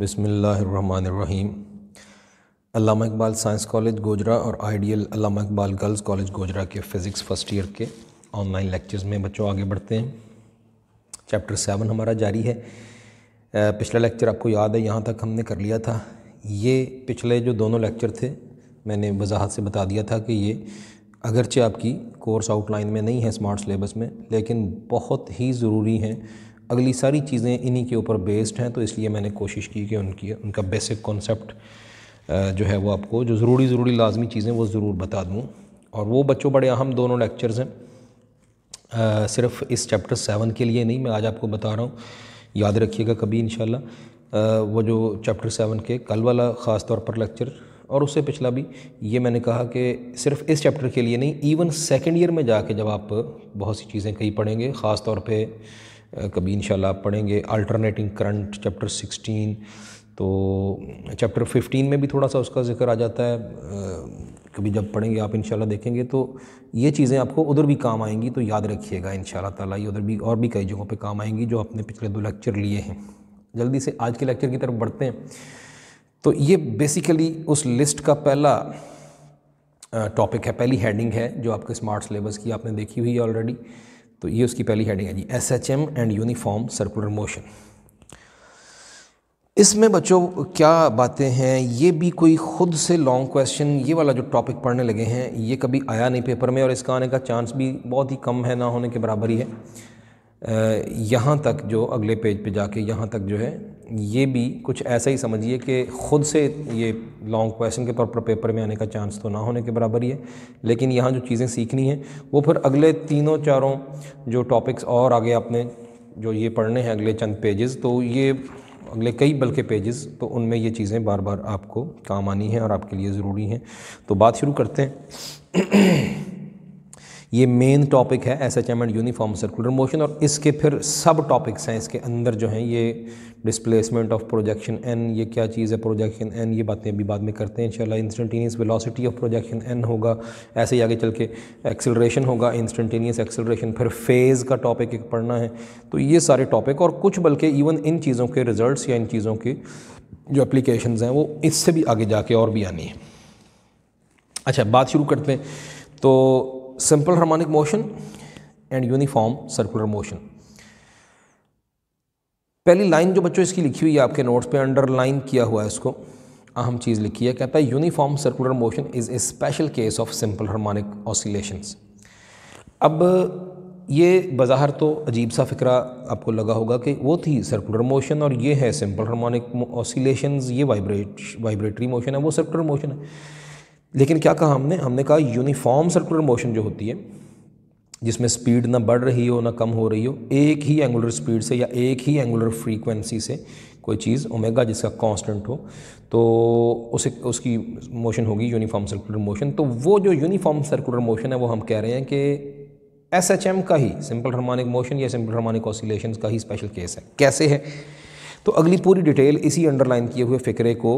बिसमीम Allama Iqbal science college Gojra और ideal Allama Iqbal girls college Gojra के फ़िज़िक्स फ़र्स्ट ईयर के ऑनलाइन लेक्चर्स में बच्चों आगे बढ़ते हैं चैप्टर सेवन हमारा जारी है पिछला लेक्चर आपको याद है यहाँ तक हमने कर लिया था ये पिछले जो दोनों लेक्चर थे मैंने वजाहत से बता दिया था कि ये अगरचे आपकी कोर्स आउटलाइन में नहीं है स्मार्ट सलेबस में लेकिन बहुत ही ज़रूरी हैं अगली सारी चीज़ें इन्हीं के ऊपर बेस्ड हैं तो इसलिए मैंने कोशिश की कि उनकी उनका बेसिक कॉन्सेप्ट जो है वो आपको जो ज़रूरी ज़रूरी लाजमी चीज़ें वो ज़रूर बता दूँ और वो बच्चों बड़े अहम दोनों लेक्चर्स हैं आ, सिर्फ इस चैप्टर सेवन के लिए नहीं मैं आज आपको बता रहा हूँ याद रखिएगा कभी इन वो जो चैप्टर सेवन के कल वाला ख़ास तौर पर लेक्चर और उससे पिछला भी ये मैंने कहा कि सिर्फ इस चैप्टर के लिए नहीं इवन सेकेंड ईयर में जाके जब आप बहुत सी चीज़ें कहीं पढ़ेंगे ख़ास तौर पर कभी इन आप पढ़ेंगे अल्टरनेटिंग करंट चैप्टर सिक्सटीन तो चैप्टर फिफ्टीन में भी थोड़ा सा उसका जिक्र आ जाता है कभी जब पढ़ेंगे आप इन देखेंगे तो ये चीज़ें आपको उधर भी काम आएंगी तो याद रखिएगा इन ताला ये उधर भी और भी कई जगहों पे काम आएंगी जो आपने पिछले दो लेक्चर लिए हैं जल्दी से आज के लेक्चर की तरफ बढ़ते हैं तो ये बेसिकली उस लिस्ट का पहला टॉपिक है पहली हेडिंग है जो आपके स्मार्ट सिलेबस की आपने देखी हुई है ऑलरेडी तो ये उसकी पहली हेडिंग है जी S H M and uniform circular motion इसमें बच्चों क्या बातें हैं ये भी कोई ख़ुद से लॉन्ग क्वेश्चन ये वाला जो टॉपिक पढ़ने लगे हैं ये कभी आया नहीं पेपर में और इसका आने का चांस भी बहुत ही कम है ना होने के बराबर ही है यहाँ तक जो अगले पेज पे जाके यहाँ तक जो है ये भी कुछ ऐसा ही समझिए कि ख़ुद से ये लॉन्ग क्वेश्चन के तौर पर पेपर में आने का चांस तो ना होने के बराबर ही है लेकिन यहाँ जो चीज़ें सीखनी हैं वो फिर अगले तीनों चारों जो टॉपिक्स और आगे आपने जो ये पढ़ने हैं अगले चंद पेजेस तो ये अगले कई बल्कि पेजेस तो उनमें ये चीज़ें बार बार आपको काम आनी हैं और आपके लिए ज़रूरी हैं तो बात शुरू करते हैं ये मेन टॉपिक है S H M and uniform circular motion और इसके फिर सब टॉपिक्स हैं इसके अंदर जो हैं ये डिस्प्लेसमेंट ऑफ प्रोजेक्शन एन ये क्या चीज़ है प्रोजेक्शन एन ये बातें अभी बाद में करते हैं इंशाल्लाह इंस्टेंटेनियस वेलोसिटी ऑफ प्रोजेक्शन एन होगा ऐसे ही आगे चल के एक्सेलरेशन होगा इंस्टेंटेनियस एक्सेलरेशन फिर फेज़ का टॉपिक एक पढ़ना है तो ये सारे टॉपिक और कुछ बल्कि इवन इन चीज़ों के रिज़ल्ट या इन चीज़ों के जो एप्लीकेशन हैं वो इससे भी आगे जाके और भी आनी है अच्छा बात शुरू करते हैं तो simple harmonic motion and uniform circular motion पहली लाइन जो बच्चों इसकी लिखी हुई है आपके नोट्स पे अंडरलाइन किया हुआ है इसको अहम चीज़ लिखी है कहता है uniform circular motion is a special case of simple harmonic oscillations अब ये बाज़ाहर तो अजीब सा फिक्रा आपको लगा होगा कि वो थी सर्कुलर मोशन और ये है सिंपल हार्मोनिक ऑसिलेशंस ये वाइब्रेट वाइब्रेटरी मोशन है वो सर्कुलर मोशन है लेकिन क्या कहा हमने हमने कहा यूनिफॉर्म सर्कुलर मोशन जो होती है जिसमें स्पीड ना बढ़ रही हो ना कम हो रही हो एक ही एंगुलर स्पीड से या एक ही एंगुलर फ्रीक्वेंसी से कोई चीज़ ओमेगा जिसका कांस्टेंट हो तो उसे उसकी मोशन होगी यूनिफॉर्म सर्कुलर मोशन तो वो जो यूनिफॉर्म सर्कुलर मोशन है वो हम कह रहे हैं कि एस एच एम का ही सिंपल हार्मोनिक मोशन या सिंपल हार्मोनिक ऑसिलेशन का ही स्पेशल केस है कैसे है तो अगली पूरी डिटेल इसी अंडरलाइन किए हुए फ़िक्रे को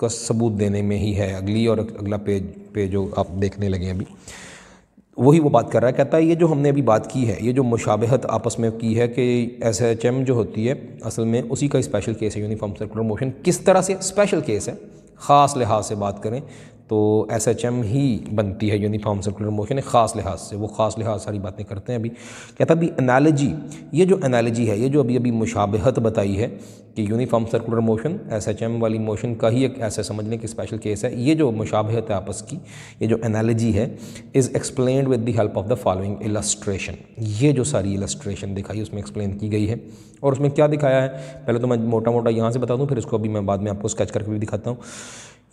का सबूत देने में ही है अगली और अगला पेज पे जो आप देखने लगे अभी वही वो बात कर रहा है कहता है ये जो हमने अभी बात की है ये जो मुशाबहत आपस में की है कि एस एच एम जो होती है असल में उसी का स्पेशल केस है यूनिफॉर्म सर्कुलर मोशन किस तरह से स्पेशल केस है ख़ास लिहाज से बात करें तो एस एच एम ही बनती है यूनिफॉर्म सर्कुलर मोशन एक ख़ास लिहाज से वो ख़ास लिहाज सारी बातें करते हैं अभी कहता अभी एनालॉजी ये जो एनालॉजी है ये जो अभी अभी मुशाबहत बताई है कि uniform circular motion S H M वाली मोशन का ही एक ऐसा समझने की स्पेशल केस है ये जो मुशाबहत है आपस की ये जो एनालॉजी है is explain with the help of the following illustration ये जो सारी इलस्ट्रेशन दिखाई उसमें एक्सप्लेन की गई है और उसमें क्या दिखाया है पहले तो मैं मोटा मोटा यहाँ से बता दूँ फिर इसको अभी मैं बाद में आपको स्केच करके भी दिखाता हूँ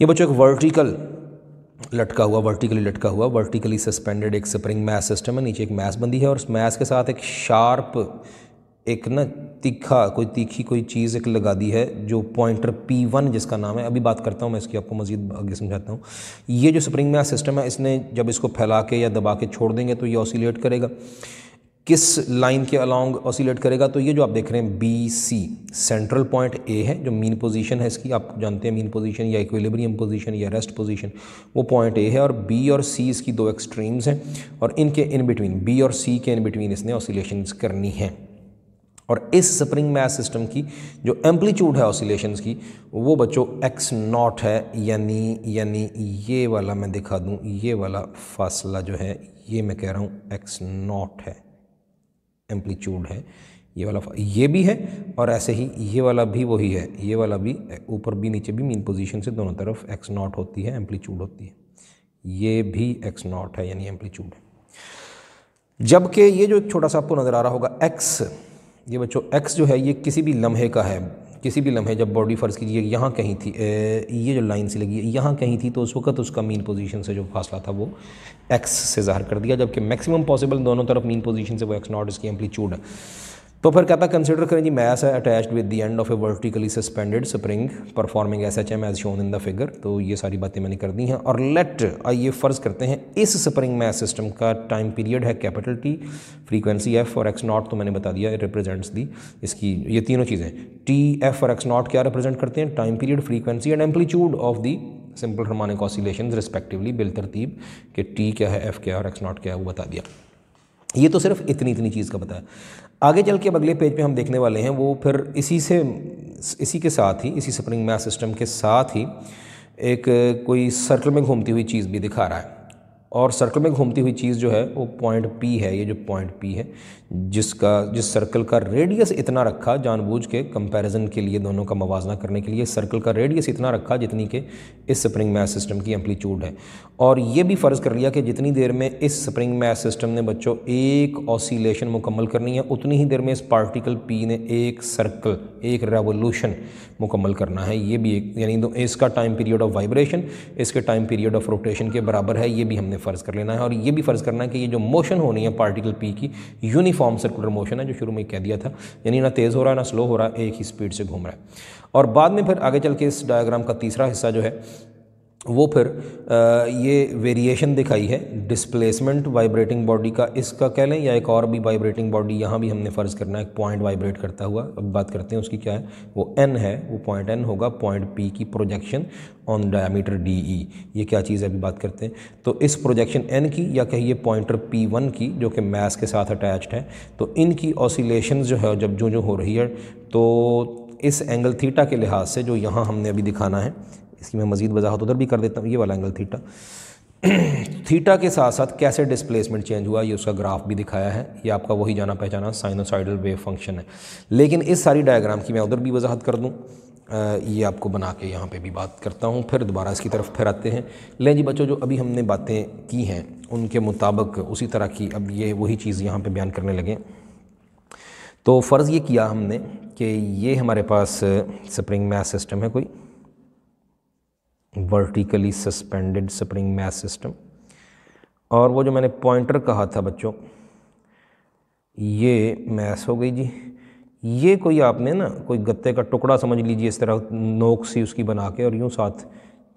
ये बच्चों एक वर्टिकल लटका हुआ वर्टिकली लटका हुआ वर्टिकली सस्पेंडेड एक स्प्रिंग मैस सिस्टम है नीचे एक मैस बंदी है और उस मैस के साथ एक शार्प एक ना तीखा कोई तीखी कोई चीज़ एक लगा दी है जो पॉइंटर पी वन जिसका नाम है अभी बात करता हूँ मैं इसकी आपको मजीद आगे समझाता हूँ ये जो स्प्रिंग मैस सिस्टम है इसने जब इसको फैला के या दबा के छोड़ देंगे तो ये ऑसिलेट करेगा किस लाइन के अलॉन्ग ऑसिलेट करेगा तो ये जो आप देख रहे हैं B C central point A है जो मीन पोजीशन है इसकी आप जानते हैं मीन पोजीशन या इक्विलिब्रियम पोजीशन या रेस्ट पोजीशन वो पॉइंट ए है और बी और सी इसकी दो एक्सट्रीम्स हैं और इनके इन बिटवीन बी और सी के इन बिटवीन इसने ऑसिलेशन करनी है और इस स्प्रिंग मैस सिस्टम की जो एम्पलीट्यूड है ऑसिलेशन की वो बच्चों एक्स नॉट है यानी यानी ये वाला मैं दिखा दूँ ये वाला फासला जो है ये मैं कह रहा हूँ एक्स नॉट है एम्पलीट्यूड है ये वाला ये भी है और ऐसे ही ये वाला भी वही है ये वाला भी ऊपर भी नीचे भी मीन पोजीशन से दोनों तरफ एक्स नॉट होती है एम्पलीट्यूड होती है ये भी एक्स नॉट है यानी एम्पलीट्यूड है जबकि ये जो छोटा सा आपको नज़र आ रहा होगा एक्स ये बच्चों एक्स जो है ये किसी भी लम्हे का है किसी भी लम्हे जब बॉडी फ़र्ज़ कीजिए यहाँ कहीं थी ये जो लाइन सी लगी है यहाँ कहीं थी तो उस वक्त उसका मीन पोजीशन से जो फासला था वो एक्स से ज़ाहिर कर दिया जबकि मैक्सिमम पॉसिबल दोनों तरफ मीन पोजीशन से वो एक्स नॉट इसकी एम्पलीट्यूड है तो फिर कहता कंसिडर करें जी मैस है attached with the end of a vertically suspended spring performing S H M as shown in the figure तो ये सारी बातें मैंने कर दी हैं और लेट आइए फ़र्ज़ करते हैं इस स्प्रिंग मैस सिस्टम का टाइम पीरियड है कैपिटल टी फ्रीक्वेंसी एफ और एक्स नॉट तो मैंने बता दिया रिप्रेजेंट्स दी इसकी ये तीनों चीज़ें टी एफ और एक्स नॉट क्या रिप्रेजेंट करते हैं time period frequency and amplitude of the simple harmonic oscillation respectively बिल तरतीब कि टी क्या है एफ़ क्या है और एक्स नॉट क्या है वो बता दिया ये तो सिर्फ इतनी इतनी चीज़ का बताया आगे चल के अब अगले पेज पे हम देखने वाले हैं वो फिर इसी से इसी के साथ ही इसी स्प्रिंग मैथ सिस्टम के साथ ही एक कोई सर्कल में घूमती हुई चीज़ भी दिखा रहा है और सर्कल में घूमती हुई चीज़ जो है वो पॉइंट पी है ये जो पॉइंट पी है जिसका जिस सर्कल का रेडियस इतना रखा जानबूझ के कंपैरिजन के लिए दोनों का मवाजना करने के लिए सर्कल का रेडियस इतना रखा जितनी कि इस स्प्रिंग मैथ सिस्टम की एम्पलीट्यूड है और ये भी फ़र्ज़ कर लिया कि जितनी देर में इस स्प्रिंग मैथ सिस्टम ने बच्चों एक ऑसीलेशन मुकम्मल करनी है उतनी ही देर में इस पार्टिकल पी ने एक सर्कल एक रेवोल्यूशन मुकम्मल करना है ये भी एक यानी इसका टाइम पीरियड ऑफ वाइब्रेशन इसके टाइम पीरियड ऑफ रोटेशन के बराबर है ये भी हमने फ़र्ज़ कर लेना है और ये भी फ़र्ज़ करना है कि ये जो मोशन होनी है पार्टिकल पी की यूनिफॉर्म सर्कुलर मोशन है जो शुरू में कह दिया था यानी ना तेज़ हो रहा है ना स्लो हो रहा है एक ही स्पीड से घूम रहा है और बाद में फिर आगे चल के इस डायग्राम का तीसरा हिस्सा जो है वो फिर ये वेरिएशन दिखाई है डिस्प्लेसमेंट वाइब्रेटिंग बॉडी का इसका कह लें या एक और भी वाइब्रेटिंग बॉडी यहाँ भी हमने फ़र्ज़ करना है एक पॉइंट वाइब्रेट करता हुआ अब बात करते हैं उसकी क्या है वो एन है वो पॉइंट एन होगा पॉइंट पी की projection on diameter D E ये क्या चीज़ है अभी बात करते हैं तो इस प्रोजेक्शन एन की या कहिए पॉइंटर पी वन की जो कि मैथ के साथ अटैच्ड है तो इनकी ऑसिलेशन जो है जब जो जो हो रही है तो इस एंगल थीटा के लिहाज से जो यहाँ हमने अभी दिखाना है इसकी मैं मजीद वजाहत उधर भी कर देता हूँ ये वाला एंगल थीटा थीटा के साथ साथ कैसे डिस्प्लेसमेंट चेंज हुआ ये उसका ग्राफ भी दिखाया है ये आपका वही जाना पहचाना साइनोसाइडल वेव फंक्शन है लेकिन इस सारी डायग्राम की मैं उधर भी वजाहत कर दूँ ये आपको बना के यहाँ पे भी बात करता हूँ फिर दोबारा इसकी तरफ फिर आते हैं लें जी बच्चों जो अभी हमने बातें की हैं उनके मुताबिक उसी तरह की अब ये वही चीज़ यहाँ पर बयान करने लगे तो फ़र्ज़ ये किया हमने कि ये हमारे पास स्प्रिंग मैथ सिस्टम है कोई vertically suspended spring mass system और वो जो मैंने पॉइंटर कहा था बच्चों ये मैस हो गई जी ये कोई आपने ना कोई गत्ते का टुकड़ा समझ लीजिए इस तरह नोक सी उसकी बना के और यूँ साथ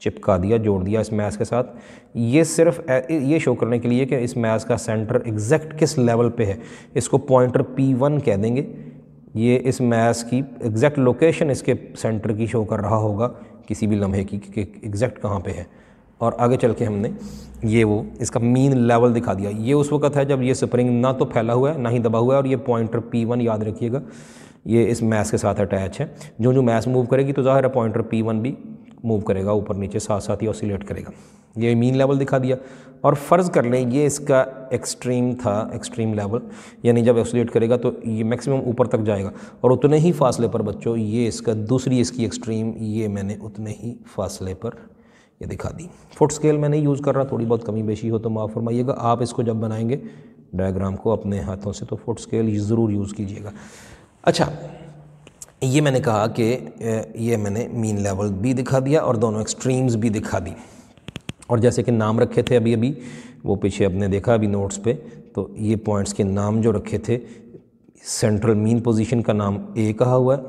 चिपका दिया जोड़ दिया इस मैथ के साथ ये सिर्फ ये शो करने के लिए कि इस मैथ का सेंटर एग्जैक्ट किस लेवल पे है इसको पॉइंटर P1 कह देंगे ये इस मैथ की एग्जैक्ट लोकेशन इसके सेंटर की शो कर रहा होगा किसी भी लम्हे की एग्जैक्ट कहाँ पे है और आगे चल के हमने ये वो इसका मीन लेवल दिखा दिया ये उस वक्त है जब ये स्प्रिंग ना तो फैला हुआ है ना ही दबा हुआ है और ये पॉइंटर पी वन याद रखिएगा ये इस मैस के साथ अटैच है जो जो मैस मूव करेगी तो ज़ाहिर है पॉइंटर पी वन भी मूव करेगा ऊपर नीचे साथ साथ ही ऑसिलेट करेगा ये मीन लेवल दिखा दिया और फ़र्ज़ कर लें ये इसका एक्सट्रीम था एक्सट्रीम लेवल यानी जब ऑसिलेट करेगा तो ये मैक्सिमम ऊपर तक जाएगा और उतने ही फासले पर बच्चों ये इसका दूसरी इसकी एक्सट्रीम ये मैंने उतने ही फासले पर ये दिखा दी फुट स्केल मैंने यूज़ कर रहा थोड़ी बहुत कमी बेशी हो तो माफ़ फरमाइएगा आप इसको जब बनाएंगे डायग्राम को अपने हाथों से तो फुट स्केल ज़रूर यूज़ कीजिएगा अच्छा ये मैंने कहा कि ये मैंने मीन लेवल भी दिखा दिया और दोनों एक्सट्रीम्स भी दिखा दी और जैसे कि नाम रखे थे अभी अभी वो पीछे अपने देखा अभी नोट्स पे तो ये पॉइंट्स के नाम जो रखे थे सेंट्रल मीन पोजीशन का नाम ए कहा हुआ है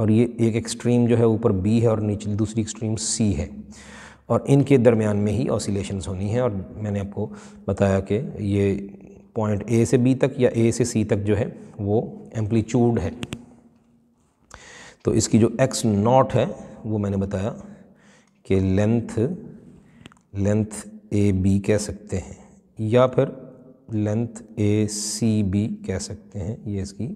और ये एक एक्सट्रीम जो है ऊपर बी है और नीचे दूसरी एक्सट्रीम सी है और इनके दरमियान में ही ऑसिलेशन होनी है और मैंने आपको बताया कि ये पॉइंट ए से बी तक या ए से सी तक जो है वो एम्पलीट्यूड है तो इसकी जो एक्स नॉट है वो मैंने बताया कि लेंथ लेंथ ए बी कह सकते हैं या फिर लेंथ ए सी बी कह सकते हैं ये इसकी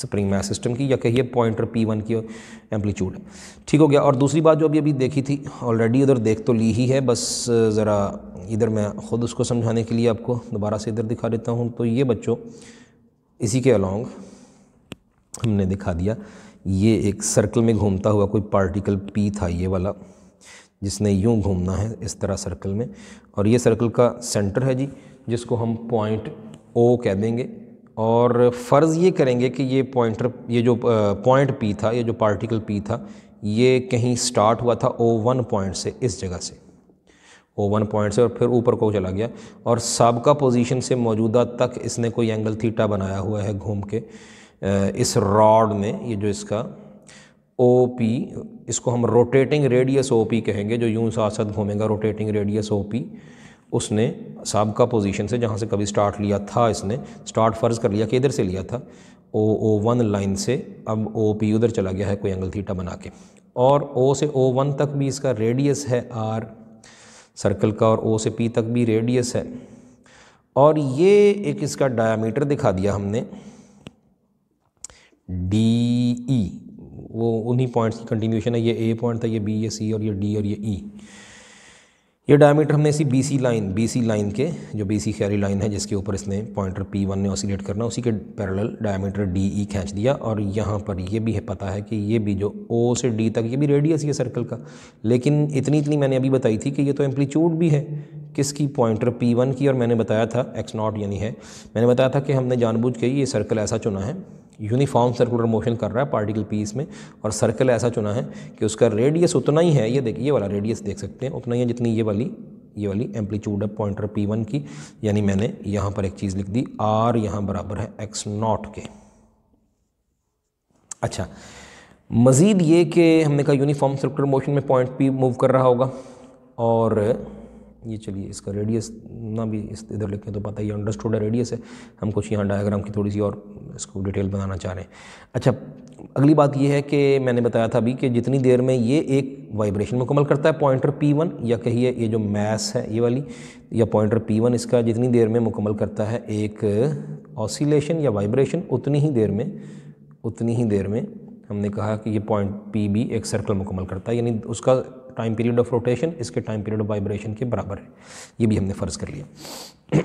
स्प्रिंग मैथ सिस्टम की या कहिए पॉइंटर पी वन की एम्पलीट्यूड है ठीक हो गया और दूसरी बात जो अभी अभी देखी थी ऑलरेडी उधर देख तो ली ही है बस ज़रा इधर मैं ख़ुद उसको समझाने के लिए आपको दोबारा से इधर दिखा देता हूँ तो ये बच्चों इसी के अलॉन्ग हमने दिखा दिया ये एक सर्कल में घूमता हुआ कोई पार्टिकल पी था ये वाला जिसने यूँ घूमना है इस तरह सर्कल में और ये सर्कल का सेंटर है जी जिसको हम पॉइंट ओ कह देंगे और फ़र्ज़ ये करेंगे कि ये पॉइंटर ये जो पॉइंट पी था ये जो पार्टिकल पी था ये कहीं स्टार्ट हुआ था ओ वन पॉइंट से इस जगह से ओ वन पॉइंट से और फिर ऊपर को चला गया और सबका पोजीशन से मौजूदा तक इसने कोई एंगल थीटा बनाया हुआ है घूम के इस रॉड में ये जो इसका ओ पी इसको हम रोटेटिंग रेडियस ओ पी कहेंगे जो यूं साथ घूमेगा रोटेटिंग रेडियस ओ पी उसने सबका पोजीशन से जहाँ से कभी स्टार्ट लिया था इसने स्टार्ट फ़र्ज़ कर लिया कि इधर से लिया था ओ ओ वन लाइन से अब ओ पी उधर चला गया है कोई एंगल थीटा बना के और ओ से ओ वन तक भी इसका रेडियस है आर सर्कल का और ओ से पी तक भी रेडियस है और ये एक इसका डायामीटर दिखा दिया हमने डी ई e, वो उन्हीं पॉइंट्स की कंटिन्यूशन है ये ए पॉइंट था ये बी ये सी और ये डी और ये ई e। ये डायमीटर हमने इसी B C line B C line के जो बी सी खैरी लाइन है जिसके ऊपर इसने पॉइंटर पी वन ने ऑसिलेट करना उसी के पैरेलल डायमीटर डी ई खींच दिया और यहाँ पर ये भी है पता है कि ये भी जो ओ से डी तक ये भी रेडियस ही है सर्कल का लेकिन इतनी इतनी मैंने अभी बताई थी कि ये तो एम्पलीट्यूड भी है किसकी पॉइंटर पी वन की और मैंने बताया था एक्स नॉट यानी है मैंने बताया था कि हमने जानबूझ के ये सर्कल ऐसा चुना है यूनिफॉर्म सर्कुलर मोशन कर रहा है पार्टिकल पीस इसमें और सर्कल ऐसा चुना है कि उसका रेडियस उतना ही है ये देखिए ये वाला रेडियस देख सकते हैं उतना ही है जितनी ये वाली ये वाली एम्पलीट्यूड है पॉइंटर पी वन की यानी मैंने यहाँ पर एक चीज़ लिख दी आर यहाँ बराबर है एक्स नॉट के अच्छा मज़ीद ये कि हमने कहा यूनिफॉर्म सर्कुलर मोशन में पॉइंट पी मूव कर रहा होगा और ये चलिए इसका रेडियस ना भी इस इधर लिखें तो पता ही अंडरस्टूड रेडियस है हम कुछ यहाँ डायग्राम की थोड़ी सी और इसको डिटेल बनाना चाह रहे हैं अच्छा अगली बात यह है कि मैंने बताया था अभी कि जितनी देर में ये एक वाइब्रेशन मुकम्मल करता है पॉइंटर P1 या कहिए ये जो मैस है ये वाली या पॉइंटर P1 इसका जितनी देर में मुकम्मल करता है एक ऑसिलेशन या वाइब्रेशन उतनी ही देर में उतनी ही देर में हमने कहा कि ये पॉइंट पी भी एक सर्कल मुकम्मल करता है यानी उसका टाइम पीरियड ऑफ रोटेशन इसके टाइम पीरियड ऑफ वाइब्रेशन के बराबर है ये भी हमने फ़र्ज़ कर लिया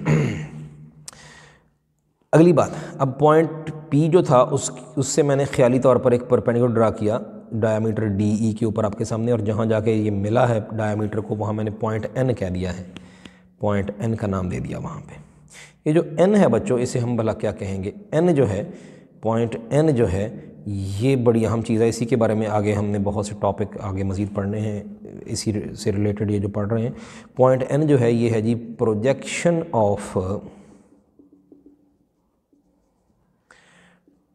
अगली बात अब पॉइंट पी जो था उस उससे मैंने ख्याली तौर पर एक परपेंडिकुलर ड्रा किया डायामीटर डी ई के ऊपर आपके सामने और जहाँ जाके ये मिला है डायामीटर को वहाँ मैंने पॉइंट एन कह दिया है पॉइंट एन का नाम दे दिया वहाँ पे ये जो एन है बच्चों इसे हम भला क्या कहेंगे एन जो है पॉइंट एन जो है ये बड़ी अहम चीज़ है इसी के बारे में आगे हमने बहुत से टॉपिक आगे मज़ीद पढ़ने हैं इसी से रिलेटेड ये जो पढ़ रहे हैं पॉइंट एन जो है ये है जी projection of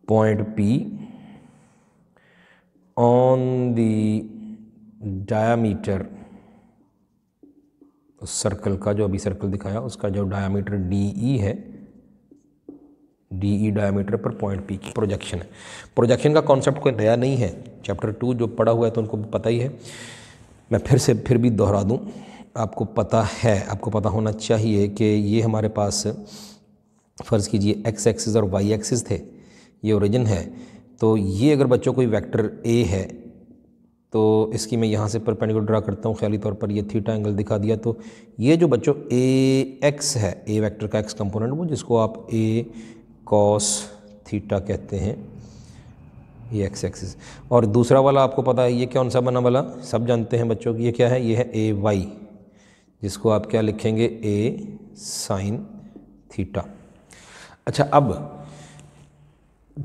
point P on the diameter circle का जो अभी सर्कल दिखाया उसका जो डायामीटर डी ई है डी ई डायमीटर पर पॉइंट पी की प्रोजेक्शन है प्रोजेक्शन का कॉन्सेप्ट कोई नया नहीं है चैप्टर टू जो पढ़ा हुआ है तो उनको पता ही है मैं फिर से फिर भी दोहरा दूँ आपको पता है आपको पता होना चाहिए कि ये हमारे पास फ़र्ज़ कीजिए एक्स एक्सिस और वाई एक्सिस थे ये ओरिजिन है तो ये अगर बच्चों कोई वेक्टर ए है तो इसकी मैं यहाँ से परपेंडिकुलर ड्रा करता हूँ ख्याली तौर पर ये थीटा एंगल दिखा दिया तो ये जो बच्चों ए एक्स है ए वेक्टर का एक्स कंपोनेंट वो जिसको आप ए कॉस थीटा कहते हैं ये एक्स एक्सिस और दूसरा वाला आपको पता है ये कौन सा बना वाला सब जानते हैं बच्चों की ये क्या है ये है ए वाई जिसको आप क्या लिखेंगे ए साइन थीटा अच्छा अब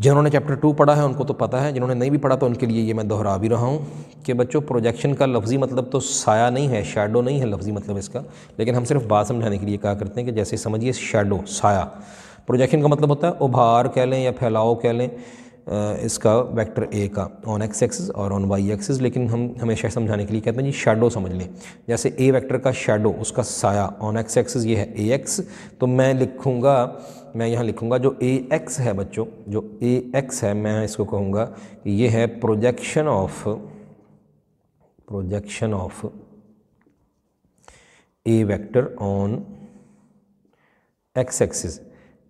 जिन्होंने चैप्टर टू पढ़ा है उनको तो पता है जिन्होंने नहीं भी पढ़ा तो उनके लिए ये मैं दोहरा भी रहा हूँ कि बच्चों प्रोजेक्शन का लफ्ज़ी मतलब तो साया नहीं है शेडो नहीं है लफ्ज़ी मतलब इसका लेकिन हम सिर्फ बात समझाने के लिए कहा करते हैं कि जैसे समझिए शेडो साया प्रोजेक्शन का मतलब होता है उभार कह लें या फैलाओ कह लें इसका वेक्टर ए का ऑन एक्स एक्सिस और ऑन वाई एक्सिस लेकिन हम हमेशा समझाने के लिए कहते हैं जी शेडो समझ लें जैसे ए वेक्टर का शेडो उसका साया ऑन एक्स एक्सिस ये है ए एक्स तो मैं लिखूँगा मैं यहाँ लिखूँगा जो ए एक्स है बच्चों जो ए एक्स है मैं इसको कहूँगा कि ये है projection of projection of A vector on X axis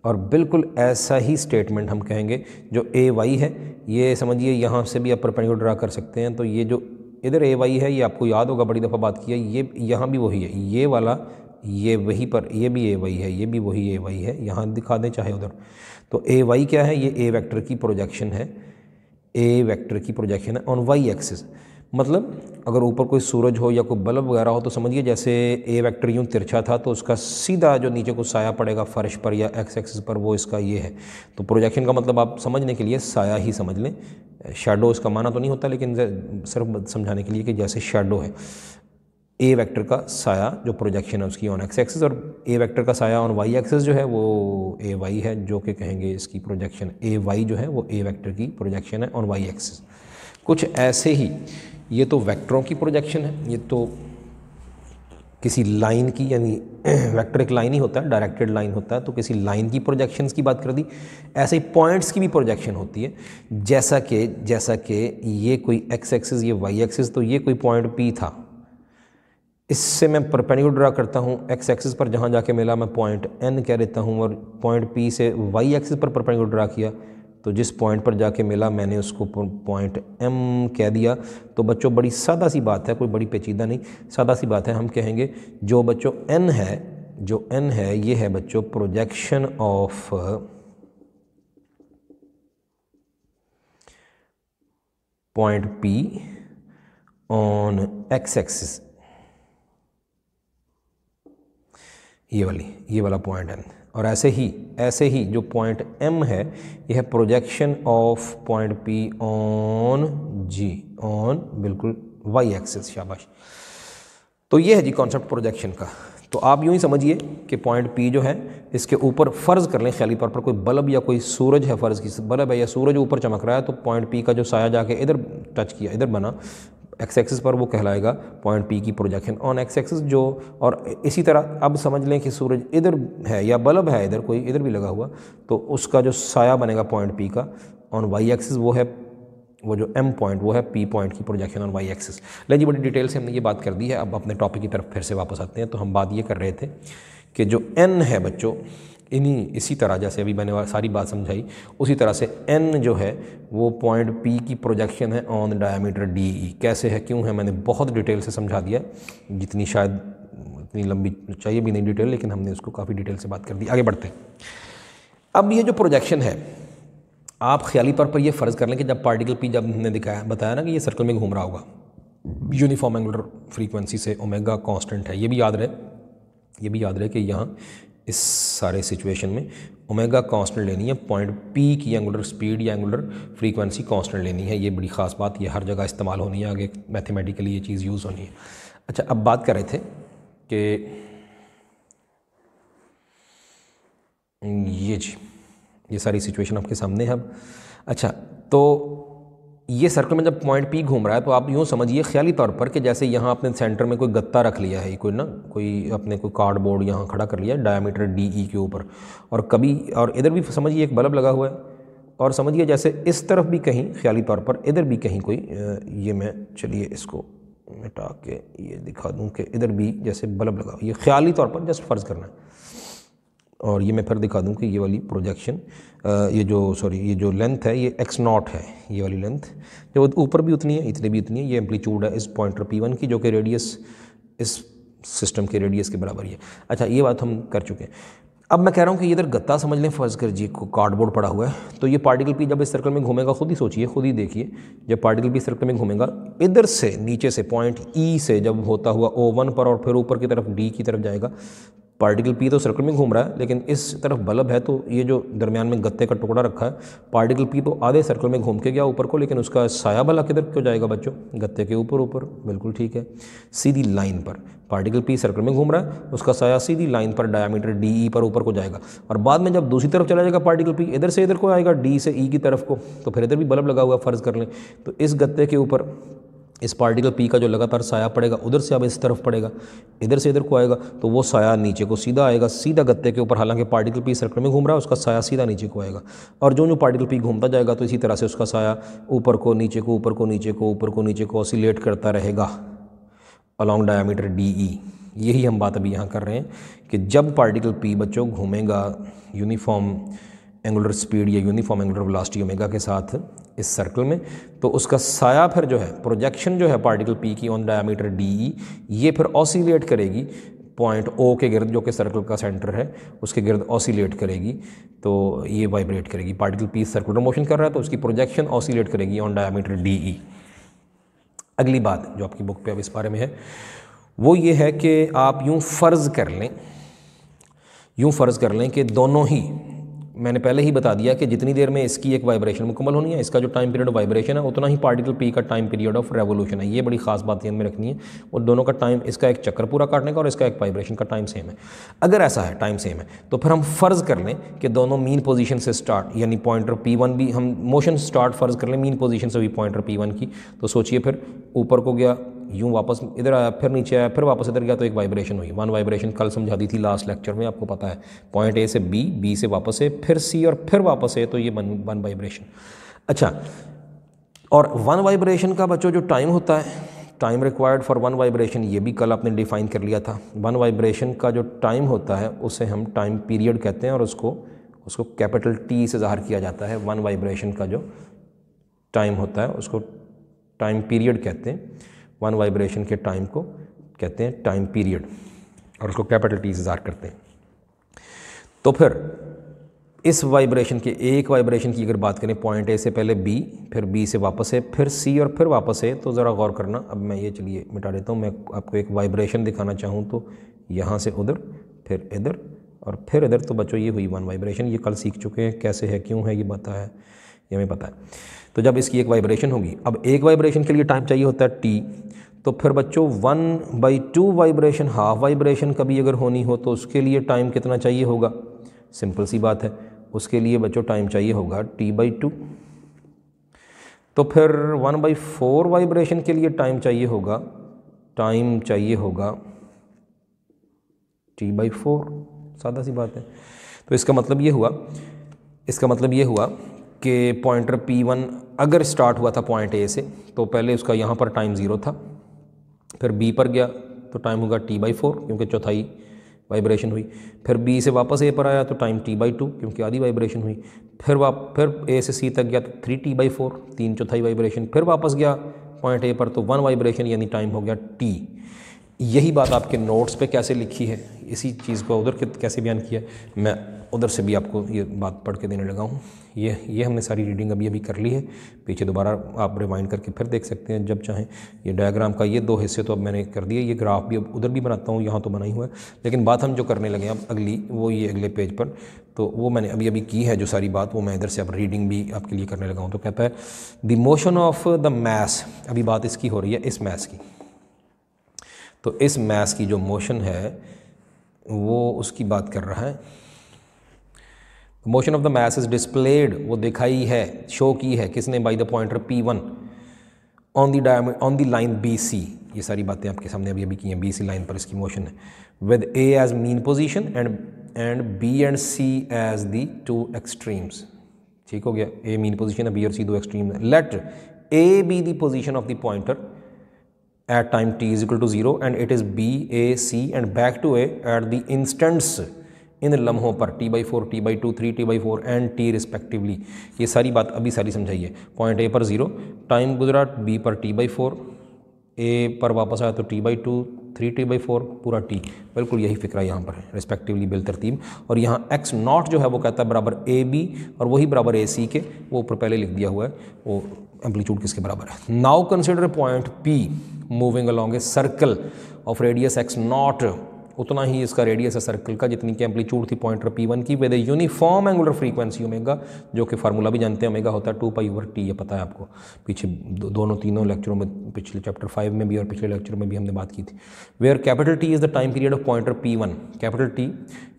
और बिल्कुल ऐसा ही स्टेटमेंट हम कहेंगे जो ए वाई है ये समझिए यहाँ से भी आप परपेंडिकुलर ड्रा कर सकते हैं तो ये जो इधर ए वाई है ये आपको याद होगा बड़ी दफ़ा बात की ये यहाँ भी वही है ये वाला ये वही पर ये भी ए वाई है ये भी वही ए वाई है यहाँ दिखा दें चाहे उधर तो ए वाई क्या है ये ए वैक्टर की प्रोजेक्शन है ए वैक्टर की प्रोजेक्शन है ऑन वाई एक्सिस मतलब अगर ऊपर कोई सूरज हो या कोई बल्ब वगैरह हो तो समझिए जैसे ए वेक्टर यूँ तिरछा था तो उसका सीधा जो नीचे को साया पड़ेगा फर्श पर या एक्स एक्सिस पर वो इसका ये है तो प्रोजेक्शन का मतलब आप समझने के लिए साया ही समझ लें शेडो इसका माना तो नहीं होता लेकिन सिर्फ समझाने के लिए कि जैसे शेडो है ए वेक्टर का साया जो प्रोजेक्शन है उसकी ऑन एक्स एक्सिस और ए वेक्टर का साया ऑन वाई एक्सिस जो है वो ए वाई है जो कि कहेंगे इसकी प्रोजेक्शन ए वाई जो है वो ए वेक्टर की प्रोजेक्शन है ऑन वाई एक्सिस कुछ ऐसे ही ये तो वेक्टरों की प्रोजेक्शन है ये तो किसी लाइन की यानी वेक्टर एक लाइन ही होता है डायरेक्टेड लाइन होता है तो किसी लाइन की प्रोजेक्शंस की बात कर दी ऐसे ही पॉइंट्स की भी प्रोजेक्शन होती है जैसा कि जैसा कि ये कोई एक्स एक्सिस ये वाई एक्सिस तो ये कोई पॉइंट पी था इससे मैं परपेंडिकुलर ड्रा करता हूँ एक्स एक्सिस पर जहाँ जाके मिला मैं पॉइंट एन कह देता हूँ और पॉइंट पी से वाई एक्सिस पर परपेंडिकुलर ड्रा किया तो जिस पॉइंट पर जाके मिला मैंने उसको पॉइंट एम कह दिया तो बच्चों बड़ी सादा सी बात है कोई बड़ी पेचीदा नहीं सादा सी बात है हम कहेंगे जो बच्चों एन है जो एन है ये है बच्चों projection of point P on X axis ये वाली ये वाला पॉइंट है और ऐसे ही ऐसे ही जो पॉइंट एम है यह है projection of point P on जी ऑन बिल्कुल वाई एक्सिस शाबाश तो यह है जी कॉन्सेप्ट प्रोजेक्शन का तो आप यूँ ही समझिए कि पॉइंट पी जो है इसके ऊपर फ़र्ज़ कर लें ख्याली तौर पर कोई बल्ब या कोई सूरज है फ़र्ज़ की बल्ब है या सूरज ऊपर चमक रहा है तो पॉइंट पी का जो साया जाके इधर टच किया इधर बना एक्स एक्सिस पर वो कहलाएगा पॉइंट पी की प्रोजेक्शन ऑन एक्स एक्सिस जो और इसी तरह अब समझ लें कि सूरज इधर है या बल्ब है इधर कोई इधर भी लगा हुआ तो उसका जो साया बनेगा पॉइंट पी का ऑन वाई एक्सिस वो है वो जो एम पॉइंट वो है पी पॉइंट की प्रोजेक्शन ऑन वाई एक्सिस लेकिन जी बड़ी डिटेल से हमने ये बात कर दी है अब अपने टॉपिक की तरफ फिर से वापस आते हैं तो हम बात ये कर रहे थे कि जो एन है बच्चों इन्हीं इसी तरह जैसे अभी मैंने सारी बात समझाई उसी तरह से एन जो है वो पॉइंट पी की प्रोजेक्शन है ऑन डायमीटर डी ई कैसे है क्यों है मैंने बहुत डिटेल से समझा दिया जितनी शायद इतनी लंबी चाहिए भी नहीं डिटेल लेकिन हमने उसको काफ़ी डिटेल से बात कर दी आगे बढ़ते हैं अब ये जो प्रोजेक्शन है आप ख्याली तौर पर यह फ़र्ज़ कर लें कि जब पार्टिकल पी जब हमने दिखाया बताया ना कि ये सर्कल में घूम रहा होगा यूनिफॉर्म एंगुलर फ्रीक्वेंसी से ओमेगा कांस्टेंट है ये भी याद रहे ये भी याद रहे कि यहाँ इस सारे सिचुएशन में ओमेगा कांस्टेंट लेनी है पॉइंट पी की एंगुलर स्पीड या एंगुलर फ्रीक्वेंसी कांस्टेंट लेनी है ये बड़ी ख़ास बात ये हर जगह इस्तेमाल होनी है आगे मैथमेटिकली ये चीज़ यूज़ होनी है अच्छा अब बात कर रहे थे कि ये जी ये सारी सिचुएशन आपके सामने है अब अच्छा तो ये सर्कल में जब पॉइंट पी घूम रहा है तो आप यूँ समझिए ख्याली तौर पर कि जैसे यहाँ आपने सेंटर में कोई गत्ता रख लिया है कोई ना कोई अपने कोई कार्डबोर्ड यहाँ खड़ा कर लिया है डायमीटर डी ई के ऊपर और कभी और इधर भी समझिए एक बल्ब लगा हुआ है और समझिए जैसे इस तरफ भी कहीं ख्याली तौर पर इधर भी कहीं कोई ये मैं चलिए इसको मिटा के ये दिखा दूँ कि इधर भी जैसे बल्ब लगा हुआ ये ख्याली तौर पर जस्ट फ़र्ज़ करना है और ये मैं फिर दिखा दूँ कि ये वाली प्रोजेक्शन ये जो सॉरी ये जो लेंथ है ये एक्स नॉट है ये वाली लेंथ जो ऊपर भी उतनी है इतनी भी उतनी है ये एम्पलीट्यूड है इस पॉइंटर पी वन की जो कि रेडियस इस सिस्टम के रेडियस के बराबर ही है अच्छा ये बात हम कर चुके हैं अब मैं कह रहा हूँ कि इधर गत्ता समझ लें फर्ज कर जी को कार्डबोर्ड पड़ा हुआ है तो ये पार्टिकल पी जब इस सर्कल में घूमेगा खुद ही सोचिए खुद ही देखिए जब पार्टिकल पी सर्कल में घूमेगा इधर से नीचे से पॉइंट ई e से जब होता हुआ ओ वन पर और फिर ऊपर की तरफ डी की तरफ जाएगा पार्टिकल पी तो सर्कल में घूम रहा है लेकिन इस तरफ बल्ब है तो ये जो दरमियान में गत्ते का टुकड़ा रखा है पार्टिकल पी तो आधे सर्कल में घूम के गया ऊपर को लेकिन उसका साया भला किधर क्यों जाएगा बच्चों गत्ते के ऊपर ऊपर बिल्कुल ठीक है सीधी लाइन पर पार्टिकल पी सर्कल में घूम रहा है उसका साया सीधी लाइन पर डायामीटर डी ई पर ऊपर को जाएगा और बाद में जब दूसरी तरफ चला जाएगा पार्टिकल पी इधर से इधर को आएगा डी से ई e की तरफ को तो फिर इधर भी बल्ब लगा हुआ फ़र्ज़ कर लें तो इस गत्ते के ऊपर इस पार्टिकल पी का जो लगातार साया पड़ेगा उधर से अब इस तरफ पड़ेगा इधर से इधर को आएगा तो वो साया नीचे को सीधा आएगा सीधा गत्ते के ऊपर हालांकि पार्टिकल पी सर्कल में घूम रहा है उसका साया सीधा नीचे को आएगा और जो जो पार्टिकल पी घूमता जाएगा तो इसी तरह से उसका साया ऊपर को नीचे को ऊपर को नीचे को ऊपर को नीचे को ऑसिलेट करता रहेगा अलॉन्ग डायामीटर डी ई यही हम बात अभी यहाँ कर रहे हैं कि जब पार्टिकल पी बच्चों घूमेगा यूनिफॉर्म एंगुलर स्पीड या यूनिफॉर्म एंगुलर वेलोसिटी ओमेगा के साथ इस सर्कल में तो उसका साया फिर जो है प्रोजेक्शन जो है पार्टिकल पी की ऑन डायमीटर डी ई ये फिर ऑसिलेट करेगी पॉइंट ओ के गिर्द जो कि सर्कल का सेंटर है उसके गिर्द ऑसिलेट करेगी तो ये वाइब्रेट करेगी पार्टिकल पी सर्कुलर मोशन कर रहा है तो उसकी प्रोजेक्शन ऑसिलेट करेगी ऑन डायमीटर डी ई अगली बात जो आपकी बुक पे अब इस बारे में है वो ये है कि आप यूँ फ़र्ज़ कर लें यूँ फ़र्ज़ कर लें कि दोनों ही मैंने पहले ही बता दिया कि जितनी देर में इसकी एक वाइब्रेशन मुकम्मल होनी है इसका जो टाइम पीरियड वाइब्रेशन है उतना ही पार्टिकल पी का टाइम पीरियड ऑफ रेवोल्यूशन है ये बड़ी खास बात ध्यान में रखनी है और दोनों का टाइम इसका एक चक्कर पूरा काटने का और इसका एक वाइब्रेशन का टाइम सेम है अगर ऐसा है टाइम सेम है तो फिर हम फ़र्ज़ कर लें कि दोनों मीन पोजिशन से स्टार्ट यानी पॉइंटर पी वन भी हम मोशन स्टार्ट फ़र्ज़ कर लें मीन पोजिशन से भी पॉइंटर पी वन की तो सोचिए फिर ऊपर को गया यूँ वापस इधर आया फिर नीचे आया फिर वापस इधर गया तो एक वाइब्रेशन हुई वन वाइब्रेशन कल समझा दी थी लास्ट लेक्चर में आपको पता है पॉइंट ए से बी बी से वापस ए फिर सी और फिर वापस ए तो ये वन वन वाइब्रेशन अच्छा और वन वाइब्रेशन का बच्चों जो टाइम होता है time required for one vibration ये भी कल आपने डिफ़ाइन कर लिया था वन वाइब्रेशन का जो टाइम होता है उसे हम टाइम पीरियड कहते हैं और उसको उसको कैपिटल टी से ज़ाहिर किया जाता है वन वाइब्रेशन का जो टाइम होता है उसको टाइम पीरियड कहते हैं वन वाइब्रेशन के टाइम को कहते हैं टाइम पीरियड और उसको कैपिटल टी से करते हैं तो फिर इस वाइब्रेशन के एक वाइब्रेशन की अगर बात करें पॉइंट ए से पहले बी फिर बी से वापस है फिर सी और फिर वापस है तो ज़रा गौर करना अब मैं ये चलिए मिटा देता हूँ मैं आपको एक वाइब्रेशन दिखाना चाहूँ तो यहाँ से उधर फिर इधर और फिर इधर तो बच्चों ये हुई वन वाइब्रेशन ये कल सीख चुके हैं कैसे है क्यों है ये पता है ये हमें पता है तो जब इसकी एक वाइब्रेशन होगी अब एक वाइब्रेशन के लिए टाइम चाहिए होता है टी तो फिर बच्चों one by two vibration half vibration कभी अगर होनी हो तो उसके लिए टाइम कितना चाहिए होगा सिंपल सी बात है उसके लिए बच्चों टाइम चाहिए होगा टी बाई टू तो फिर वन बाई फोर वाइब्रेशन के लिए टाइम चाहिए होगा टाइम चाहिए होगा टी बाई फोर सादा सी बात है तो इसका मतलब ये हुआ इसका मतलब ये हुआ कि पॉइंटर पी वन अगर स्टार्ट हुआ था पॉइंट ए से तो पहले उसका यहाँ पर टाइम ज़ीरो था फिर बी पर गया तो टाइम होगा टी बाई फोर क्योंकि चौथाई वाइब्रेशन हुई फिर बी से वापस ए पर आया तो टाइम टी बाई टू क्योंकि आधी वाइब्रेशन हुई फिर वाप फिर ए से सी तक गया तो थ्री टी बाई फोर तीन चौथाई वाइब्रेशन फिर वापस गया पॉइंट ए पर तो वन वाइब्रेशन यानी टाइम हो गया टी यही बात आपके नोट्स पे कैसे लिखी है इसी चीज़ को उधर कैसे बयान किया मैं उधर से भी आपको ये बात पढ़ के देने लगा हूँ ये ये हमने सारी रीडिंग अभी अभी कर ली है पीछे दोबारा आप रिवाइंड करके फिर देख सकते हैं जब चाहें ये डायग्राम का ये दो हिस्से तो अब मैंने कर दिए ये ग्राफ भी अब उधर भी बनाता हूँ यहाँ तो बना ही हुआ है लेकिन बात हम जो करने लगे अब अगली वो ये अगले पेज पर तो वो मैंने अभी अभी की है जो सारी बात वो मैं इधर से अब रीडिंग भी आपके लिए करने लगा हूँ तो कहता है the motion of the mass अभी बात इसकी हो रही है इस मैस की तो इस मैस की जो मोशन है वो उसकी बात कर रहा है motion of the mass is displayed वो दिखाई है शो की है किसने by the pointer P one on the diameter on the line B C ये सारी बातें आपके सामने अभी अभी की हैं बी सी लाइन पर इसकी मोशन है with A as mean position and and B and C as the two extremes ठीक हो गया ए मीन पोजिशन है बी और सी दो एक्सट्रीम है let A B position of the pointer at time t is equal to 0 and it is B, A, C and back to A at the instance इन लम्हों पर t by four T by two three T by four and T respectively ये सारी बात अभी सारी समझाइए point A पर जीरो टाइम गुजरा बी पर टी बाई फोर ए पर वापस आया तो T by two three T by four पूरा टी बिल्कुल यही फिक्रा यहाँ पर है रिस्पेक्टिवली बिल तरतीब और यहाँ एक्स नॉट जो है वो कहता है बराबर ए बी और वही बराबर ए सी के वो ऊपर पहले लिख दिया हुआ है वो एम्पलीट्यूड किसके बराबर है now consider point P moving along a circle of radius X naught उतना ही इसका रेडियस है सर्कल का जितनी कि एम्पलीट्यूड थी पॉइंटर पी वन की with uniform angular frequency omega जो कि फार्मूला भी जानते हैं ओमेगा होता है टू पाई ओवर टी ये पता है आपको पीछे दो, दोनों तीनों लेक्चरों में पिछले चैप्टर फाइव में भी और पिछले लेक्चर में भी हमने बात की थी where capital T is the time period of pointer P one capital T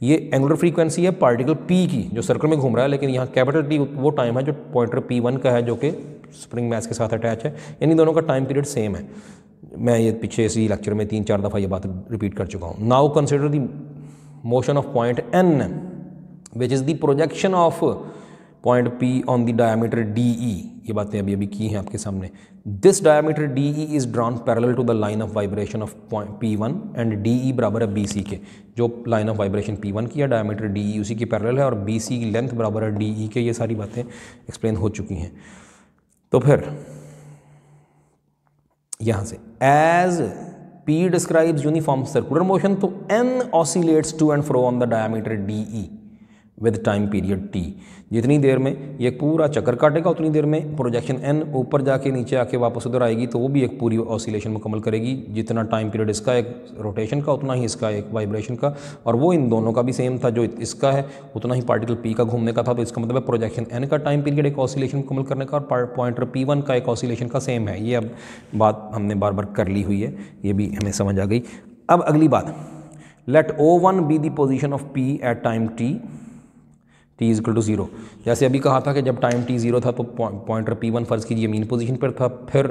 ये एंगुलर फ्रीक्वेंसी है पार्टिकल पी की जो सर्कल में घूम रहा है लेकिन यहाँ कैपिटल टी वो टाइम है जो पॉइंटर पी वन का है जो कि स्प्रिंग मैच के साथ अटैच है यानी दोनों का टाइम पीरियड सेम है मैं ये पीछे इसी लेक्चर में तीन चार दफ़ा ये बात रिपीट कर चुका हूँ now consider the motion of point N which is the projection of point P on the diameter D E ये बातें अभी अभी की हैं आपके सामने this diameter D E is drawn parallel to the line of vibration of point P one and D E बराबर है बी सी के जो line of vibration P one की है डायमीटर डी ई उसी की पैरल है और बी सी की लेंथ बराबर है डी ई e के ये सारी बातें एक्सप्लेन हो चुकी हैं तो फिर यहां से as P describes uniform circular motion तो N oscillates to and fro on the diameter D E with time period T जितनी देर में ये पूरा चक्कर काटेगा उतनी देर में प्रोजेक्शन एन ऊपर जाके नीचे आके वापस उधर आएगी तो वो भी एक पूरी ऑसिलेशन मुकम्मल करेगी जितना टाइम पीरियड इसका एक रोटेशन का उतना ही इसका एक वाइब्रेशन का और वो इन दोनों का भी सेम था जो इसका है उतना ही पार्टिकल पी का घूमने का था तो इसका मतलब है प्रोजेक्शन एन का टाइम पीरियड एक ऑसिलेशन मुकम्मल करने का और पॉइंटर पी वन का एक ऑसिलेशन का सेम है ये अब बात हमने बार बार कर ली हुई है ये भी हमें समझ आ गई अब अगली बात let O one be the position of P at time t t is equal to zero जैसे अभी कहा था कि जब टाइम टी ज़ीरो था तो पॉइंटर पी वन फ़र्ज़ कीजिए मीन पोजीशन पर था फिर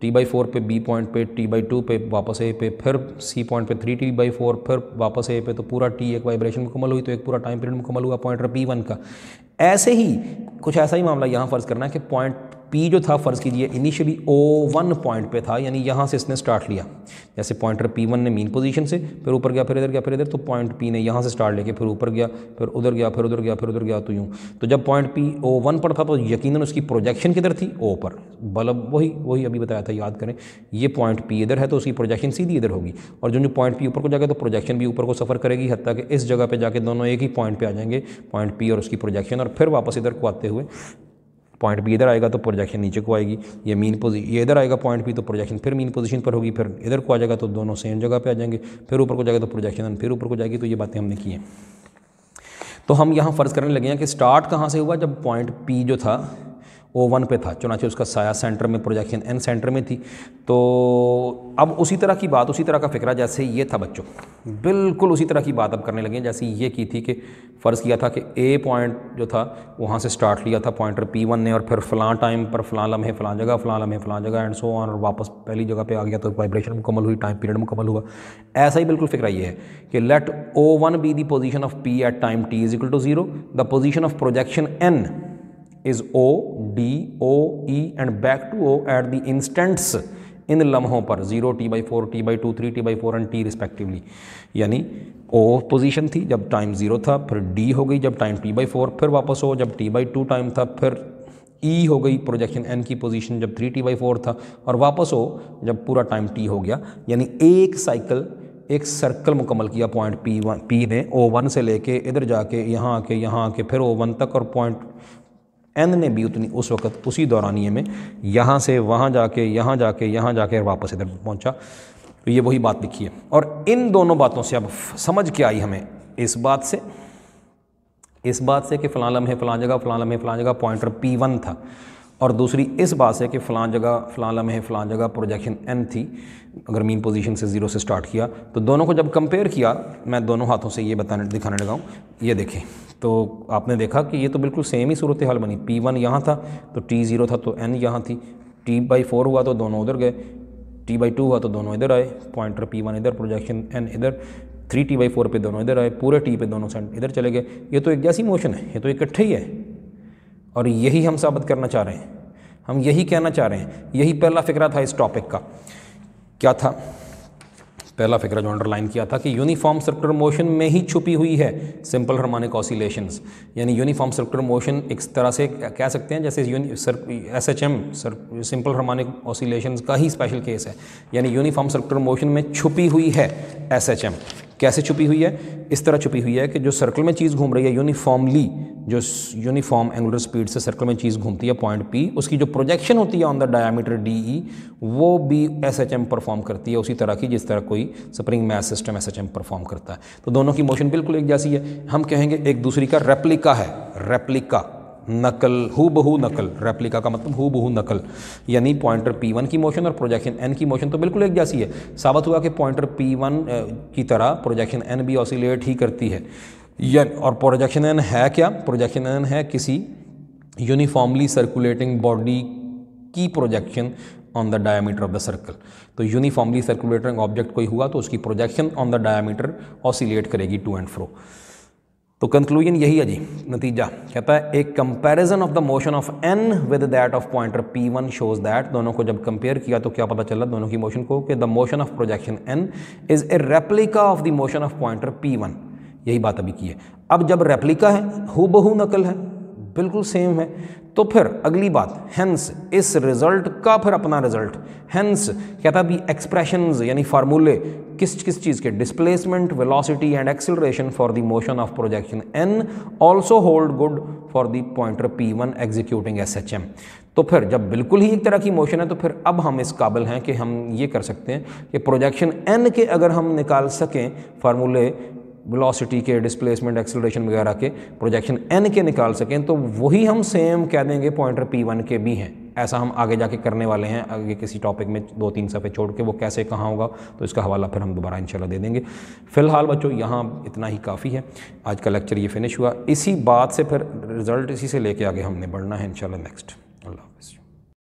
टी बाई फोर पे बी पॉइंट पे टी बाई टू पे वापस ए पे फिर सी पॉइंट पे थ्री टी बाई फोर फिर वापस ए पे तो पूरा टी एक वाइब्रेशन मुकम्मल हुई तो एक पूरा टाइम पीरियड मुकम्मल हुआ पॉइंटर पी वन का ऐसे ही कुछ ऐसा ही मामला यहाँ फ़र्ज़ करना है कि पॉइंट पी जो था फ़र्ज़ कीजिए इनिशियली ओ वन पॉइंट पे था यानी यहाँ से इसने स्टार्ट लिया जैसे पॉइंटर पी वन ने मीन पोजीशन से फिर ऊपर गया फिर इधर गया फिर इधर तो पॉइंट पी ने यहाँ से स्टार्ट लेके फिर ऊपर गया फिर उधर गया फिर उधर गया फिर उधर गया तो यूँ तो जब पॉइंट पी ओ वन पर था तो यकीन उसकी प्रोजेक्शन किधर थी ओ पर बल्ब वही वही अभी बताया था याद करें ये पॉइंट पी इधर है तो उसकी प्रोजेक्शन सीधी इधर होगी और जो जो पॉइंट पी ऊपर को जाएगा तो प्रोजेक्शन भी ऊपर को सफ़र करेगी हती कि इस जगह पर जाकर दोनों एक ही पॉइंट पर आ जाएंगे पॉइंट पी और उसकी प्रोजेक्शन और फिर वापस इधर को आते हुए पॉइंट भी इधर आएगा तो प्रोजेक्शन नीचे को आएगी ये मीन पोजीशन ये इधर आएगा पॉइंट भी तो प्रोजेक्शन फिर मीन पोजीशन पर होगी फिर इधर को आ जाएगा तो दोनों सेम जगह पर आ जाएंगे फिर ऊपर को जाएगा तो प्रोजेक्शन फिर ऊपर को जाएगी तो ये बातें हमने की हैं तो हम यहाँ फ़र्ज़ करने लगे हैं कि स्टार्ट कहाँ से हुआ जब पॉइंट पी जो था ओ वन पे था चुनाचे उसका साया सेंटर में प्रोजेक्शन एन सेंटर में थी तो अब उसी तरह की बात उसी तरह का फ़िक्रा जैसे ये था बच्चों बिल्कुल उसी तरह की बात अब करने लगे जैसे ये की थी कि फ़र्ज़ किया था कि ए पॉइंट जो था वहाँ से स्टार्ट लिया था पॉइंटर पी वन ने और फिर फ़लाँ टाइम पर फ़लाँ लम्हे फ़लाँ जगह फ़लाँ लम्हे फ़लाँ जगह एंड सो ऑन और वापस पहली जगह पर आ गया तो वाइब्रेशन मुकमल हुई टाइम पीरियड मुकमल हुआ ऐसा ही बिल्कुल फ़िक्रा ये है कि let O one be the position of P at time t is equal to zero the position of projection N is O D O E and back to O at the instants इन लम्हों पर zero t by four T by two three T by four and T respectively यानी O position थी जब time zero था फिर D हो गई जब टाइम टी बाई फोर फिर वापस हो जब टी बाई टू टाइम था फिर ई e हो गई प्रोजेक्शन एन की पोजीशन जब थ्री टी बाई फोर था और वापस हो जब पूरा टाइम टी हो गया यानी एक साइकिल एक सर्कल मुकम्मल किया पॉइंट पी वन पी ने ओ वन से लेके इधर जाके यहाँ आके यहाँ आके फिर ओ वन तक और पॉइंट एन ने भी उतनी उस वक़्त उसी दौरानिए में यहाँ से वहाँ जाके यहाँ जाके यहाँ जाके वापस इधर पहुँचा तो ये वही बात लिखी है और इन दोनों बातों से अब समझ के आई हमें इस बात से इस बात से कि फ़लाँ लम्हे फ़लाँ जगह फ़लाँ लम्हे फ़लाँ जगह पॉइंटर पी वन था और दूसरी इस बात से कि फ़लाँ जगह फ़लाँ लम्हे फ़लाँ जगह प्रोजेक्शन एन थी अगर मीन पोजीशन से ज़ीरो से स्टार्ट किया तो दोनों को जब कंपेयर किया मैं दोनों हाथों से ये बताने दिखाने लगाऊँ ये देखें तो आपने देखा कि ये तो बिल्कुल सेम ही सूरत हाल बनी पी वन यहाँ था तो टी ज़ीरो था तो एन यहाँ थी टी बाई फोर हुआ तो दोनों उधर गए टी बाई टू हुआ तो दोनों इधर आए पॉइंटर पी वन इधर प्रोजेक्शन एन इधर थ्री टी बाई फोर पर दोनों इधर आए पूरे टी पे दोनों सेंट इधर चले गए ये तो एक जैसी मोशन है ये तो इकट्ठे ही है और यही हम साबित करना चाह रहे हैं हम यही कहना चाह रहे हैं यही पहला फ़िक्रा था इस टॉपिक का क्या था पहला फिक्र जो अंडरलाइन किया था कि यूनिफॉर्म सर्कुलर मोशन में ही छुपी हुई है सिंपल हार्मोनिक ऑसिलेशंस यानी यूनिफॉर्म सर्कुलर मोशन एक तरह से कह सकते हैं जैसे S H M simple harmonic oscillation का ही स्पेशल केस है यानी यूनिफॉर्म सर्कुलर मोशन में छुपी हुई है एस एच एम कैसे छुपी हुई है इस तरह छुपी हुई है कि जो सर्कल में चीज़ घूम रही है यूनिफॉर्मली जो यूनिफॉर्म एंगुलर स्पीड से सर्कल में चीज़ घूमती है पॉइंट पी उसकी जो प्रोजेक्शन होती है on the diameter D E वो भी एस एच एम परफॉर्म करती है उसी तरह की जिस तरह कोई spring mass system S H M perform करता है तो दोनों की मोशन बिल्कुल एक जैसी है हम कहेंगे एक दूसरी का रेप्लिका है रेप्लिका नकल हु बहू नकल रेप्लिका का मतलब हु बहू नकल यानी पॉइंटर पी वन की मोशन और प्रोजेक्शन एन की मोशन तो बिल्कुल एक जैसी है साबित हुआ कि पॉइंटर पी वन की तरह प्रोजेक्शन एन भी ऑसिलेट ही करती है यन और प्रोजेक्शन एन है क्या प्रोजेक्शन एन है किसी यूनिफॉर्मली सर्कुलेटिंग बॉडी की projection on the diameter of the circle तो यूनिफॉर्मली सर्कुलेटिंग ऑब्जेक्ट कोई हुआ तो उसकी projection on the diameter oscillate करेगी टू एंड फ्रो तो कंक्लूजन यही है जी नतीजा कहता है एक comparison of the motion of N with that of pointer P one shows that दोनों को जब कंपेयर किया तो क्या पता चला दोनों की मोशन को कि the motion of projection N is a replica of the motion of pointer P one यही बात अभी की है अब जब रेप्लिका है हु बहू नकल है बिल्कुल सेम है तो फिर अगली बात हैंस इस रिज़ल्ट का फिर अपना रिज़ल्ट हैंस कहता भी एक्सप्रेशन यानी फार्मूले किस किस चीज़ के displacement velocity and acceleration for the motion of projection N also hold good for the pointer P one executing S H M तो फिर जब बिल्कुल ही एक तरह की मोशन है तो फिर अब हम इस काबिल हैं कि हम ये कर सकते हैं कि प्रोजेक्शन एन के अगर हम निकाल सकें फार्मूले वेलोसिटी के डिस्प्लेसमेंट एक्सेलरेशन वगैरह के प्रोजेक्शन एन के निकाल सकें तो वही हम सेम कह देंगे पॉइंटर पी वन के भी हैं ऐसा हम आगे जाके करने वाले हैं आगे किसी टॉपिक में दो तीन सफ़े छोड़ के वो कैसे कहाँ होगा तो इसका हवाला फिर हम दोबारा इंशाल्लाह दे देंगे फ़िलहाल बच्चों यहाँ इतना ही काफ़ी है आज का लेक्चर ये फिनिश हुआ इसी बात से फिर रिज़ल्ट इसी से लेके आगे हमने बढ़ना है इंशाल्लाह नेक्स्ट